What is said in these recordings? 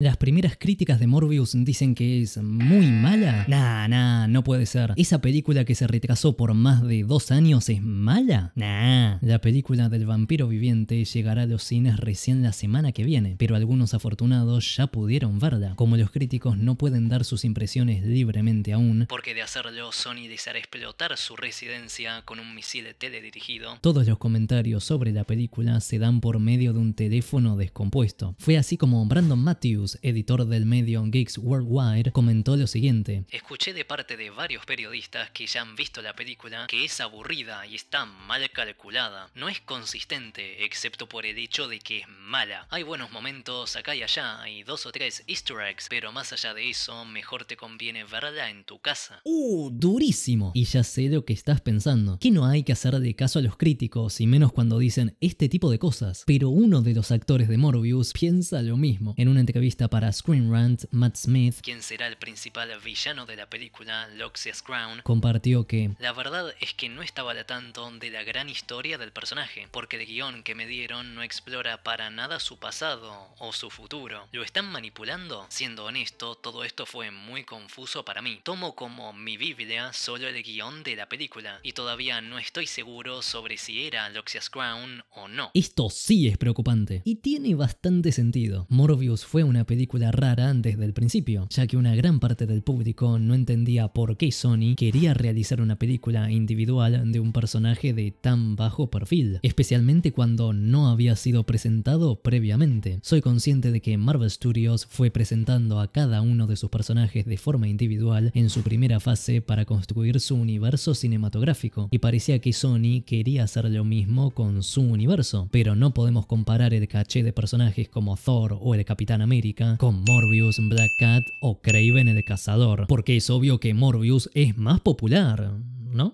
Las primeras críticas de Morbius dicen que es muy mala. Nah, nah, no puede ser. ¿Esa película que se retrasó por más de dos años es mala? Nah. La película del vampiro viviente llegará a los cines recién la semana que viene, pero algunos afortunados ya pudieron verla. Como los críticos no pueden dar sus impresiones libremente aún, porque de hacerlo Sony deseará explotar su residencia con un misil teledirigido, todos los comentarios sobre la película se dan por medio de un teléfono descompuesto. Fue así como Brandon Matthews editor del medio Geeks Worldwide, comentó lo siguiente. Escuché de parte de varios periodistas que ya han visto la película que es aburrida y está mal calculada. No es consistente, excepto por el hecho de que es mala. Hay buenos momentos acá y allá, hay dos o tres easter eggs, pero más allá de eso, mejor te conviene verla en tu casa. ¡Uh! Durísimo. Y ya sé lo que estás pensando. Que no hay que hacer de caso a los críticos, y menos cuando dicen este tipo de cosas. Pero uno de los actores de Morbius piensa lo mismo. En una entrevista para Screen Rant, Matt Smith, quien será el principal villano de la película Loxia's Crown, compartió que la verdad es que no estaba al tanto de la gran historia del personaje, porque el guión que me dieron no explora para nada su pasado o su futuro. ¿Lo están manipulando? Siendo honesto, todo esto fue muy confuso para mí. Tomo como mi Biblia solo el guión de la película y todavía no estoy seguro sobre si era Loxias Crown o no. Esto sí es preocupante y tiene bastante sentido. Morbius fue una película rara desde el principio, ya que una gran parte del público no entendía por qué Sony quería realizar una película individual de un personaje de tan bajo perfil, especialmente cuando no había sido presentado previamente. Soy consciente de que Marvel Studios fue presentando a cada uno de sus personajes de forma individual en su primera fase para construir su universo cinematográfico, y parecía que Sony quería hacer lo mismo con su universo, pero no podemos comparar el caché de personajes como Thor o el Capitán América con Morbius, Black Cat o Craven el Cazador, porque es obvio que Morbius es más popular.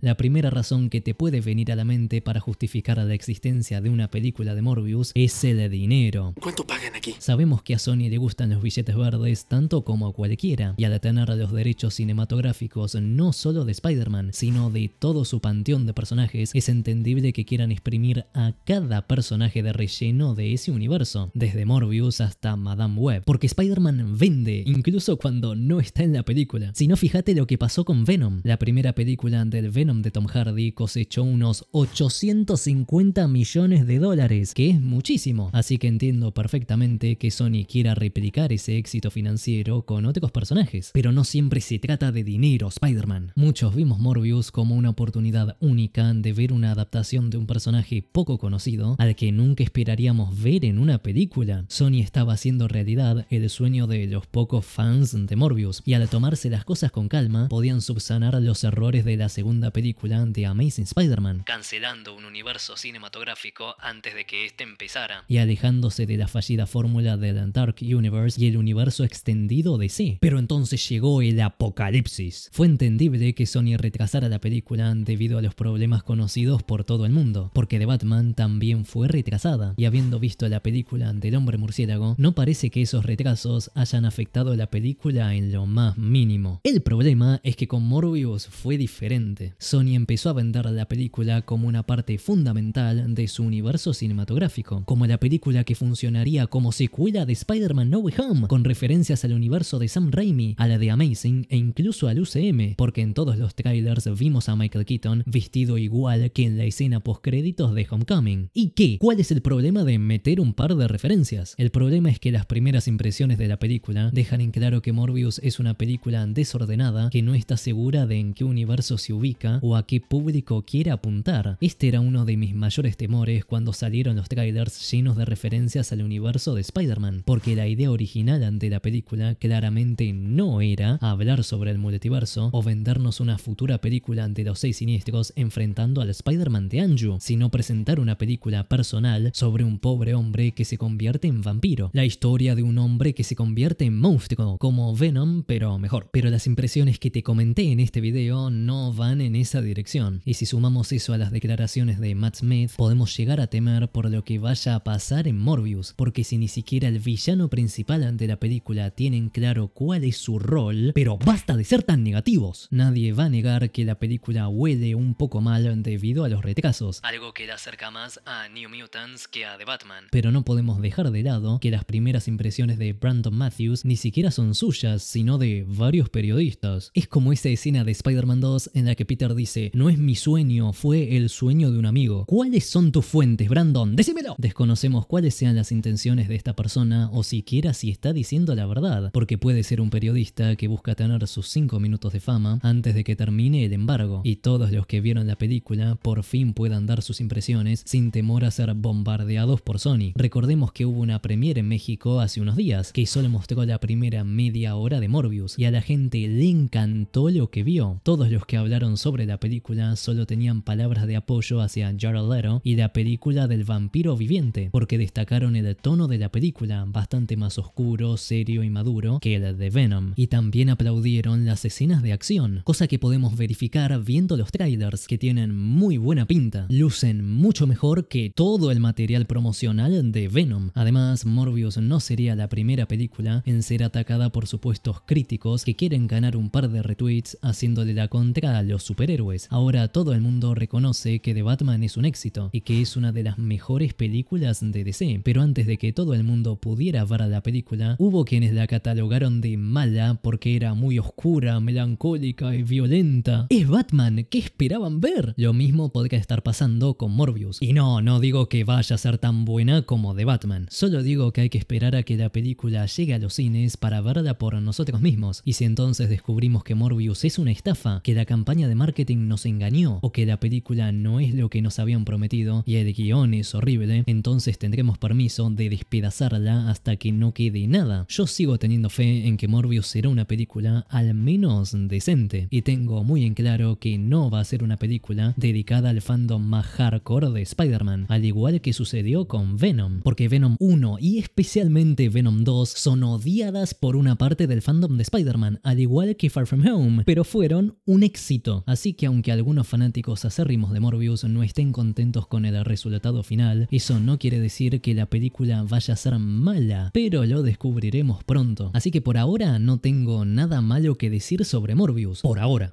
La primera razón que te puede venir a la mente para justificar la existencia de una película de Morbius es el dinero. ¿Cuánto pagan aquí? Sabemos que a Sony le gustan los billetes verdes tanto como a cualquiera, y al tener los derechos cinematográficos no solo de Spider-Man, sino de todo su panteón de personajes, es entendible que quieran exprimir a cada personaje de relleno de ese universo, desde Morbius hasta Madame Web, porque Spider-Man vende, incluso cuando no está en la película. Si no, fíjate lo que pasó con Venom, la primera película del Venom de Tom Hardy cosechó unos 850 millones de dólares, que es muchísimo. Así que entiendo perfectamente que Sony quiera replicar ese éxito financiero con otros personajes. Pero no siempre se trata de dinero, Spider-Man. Muchos vimos Morbius como una oportunidad única de ver una adaptación de un personaje poco conocido al que nunca esperaríamos ver en una película. Sony estaba haciendo realidad el sueño de los pocos fans de Morbius y al tomarse las cosas con calma podían subsanar los errores de la segunda película de Amazing Spider-Man, cancelando un universo cinematográfico antes de que éste empezara, y alejándose de la fallida fórmula del Dark Universe y el universo extendido de sí. Pero entonces llegó el apocalipsis. Fue entendible que Sony retrasara la película debido a los problemas conocidos por todo el mundo, porque The Batman también fue retrasada, y habiendo visto la película del hombre murciélago, no parece que esos retrasos hayan afectado la película en lo más mínimo. El problema es que con Morbius fue diferente Sony empezó a vender la película como una parte fundamental de su universo cinematográfico, como la película que funcionaría como secuela de Spider-Man No Way Home, con referencias al universo de Sam Raimi, a la de Amazing e incluso al UCM, porque en todos los trailers vimos a Michael Keaton vestido igual que en la escena postcréditos de Homecoming. ¿Y qué? ¿Cuál es el problema de meter un par de referencias? El problema es que las primeras impresiones de la película dejan en claro que Morbius es una película desordenada que no está segura de en qué universo se ubica o a qué público quiere apuntar. Este era uno de mis mayores temores cuando salieron los trailers llenos de referencias al universo de Spider-Man, porque la idea original ante la película claramente no era hablar sobre el multiverso o vendernos una futura película ante los seis siniestros enfrentando al Spider-Man de Anju, sino presentar una película personal sobre un pobre hombre que se convierte en vampiro, la historia de un hombre que se convierte en monstruo, como Venom, pero mejor. Pero las impresiones que te comenté en este video no van en en esa dirección. Y si sumamos eso a las declaraciones de Matt Smith, podemos llegar a temer por lo que vaya a pasar en Morbius, porque si ni siquiera el villano principal ante la película tienen claro cuál es su rol, pero basta de ser tan negativos. Nadie va a negar que la película huele un poco mal debido a los retrasos, algo que le acerca más a New Mutants que a The Batman. Pero no podemos dejar de lado que las primeras impresiones de Brandon Matthews ni siquiera son suyas, sino de varios periodistas. Es como esa escena de Spider-Man 2 en la que dice, no es mi sueño, fue el sueño de un amigo. ¿Cuáles son tus fuentes, Brandon? Decímelo. Desconocemos cuáles sean las intenciones de esta persona o siquiera si está diciendo la verdad, porque puede ser un periodista que busca tener sus 5 minutos de fama antes de que termine el embargo y todos los que vieron la película por fin puedan dar sus impresiones sin temor a ser bombardeados por Sony. Recordemos que hubo una premiere en México hace unos días que solo mostró la primera media hora de Morbius y a la gente le encantó lo que vio. Todos los que hablaron sobre la película solo tenían palabras de apoyo hacia Jared Leto y la película del vampiro viviente, porque destacaron el tono de la película, bastante más oscuro, serio y maduro que el de Venom, y también aplaudieron las escenas de acción, cosa que podemos verificar viendo los trailers que tienen muy buena pinta, lucen mucho mejor que todo el material promocional de Venom. Además, Morbius no sería la primera película en ser atacada por supuestos críticos que quieren ganar un par de retweets haciéndole la contra a los superhéroes. Ahora todo el mundo reconoce que The Batman es un éxito y que es una de las mejores películas de DC, pero antes de que todo el mundo pudiera ver la película, hubo quienes la catalogaron de mala porque era muy oscura, melancólica y violenta. Es Batman, ¿qué esperaban ver? Lo mismo podría estar pasando con Morbius. Y no, no digo que vaya a ser tan buena como The Batman, solo digo que hay que esperar a que la película llegue a los cines para verla por nosotros mismos. Y si entonces descubrimos que Morbius es una estafa, que la campaña de marketing nos engañó o que la película no es lo que nos habían prometido y el guión es horrible, entonces tendremos permiso de despedazarla hasta que no quede nada. Yo sigo teniendo fe en que Morbius será una película al menos decente y tengo muy en claro que no va a ser una película dedicada al fandom más hardcore de Spider-Man, al igual que sucedió con Venom, porque Venom 1 y especialmente Venom 2 son odiadas por una parte del fandom de Spider-Man, al igual que Far From Home, pero fueron un éxito. Así que aunque algunos fanáticos acérrimos de Morbius no estén contentos con el resultado final, eso no quiere decir que la película vaya a ser mala, pero lo descubriremos pronto. Así que por ahora no tengo nada malo que decir sobre Morbius, por ahora.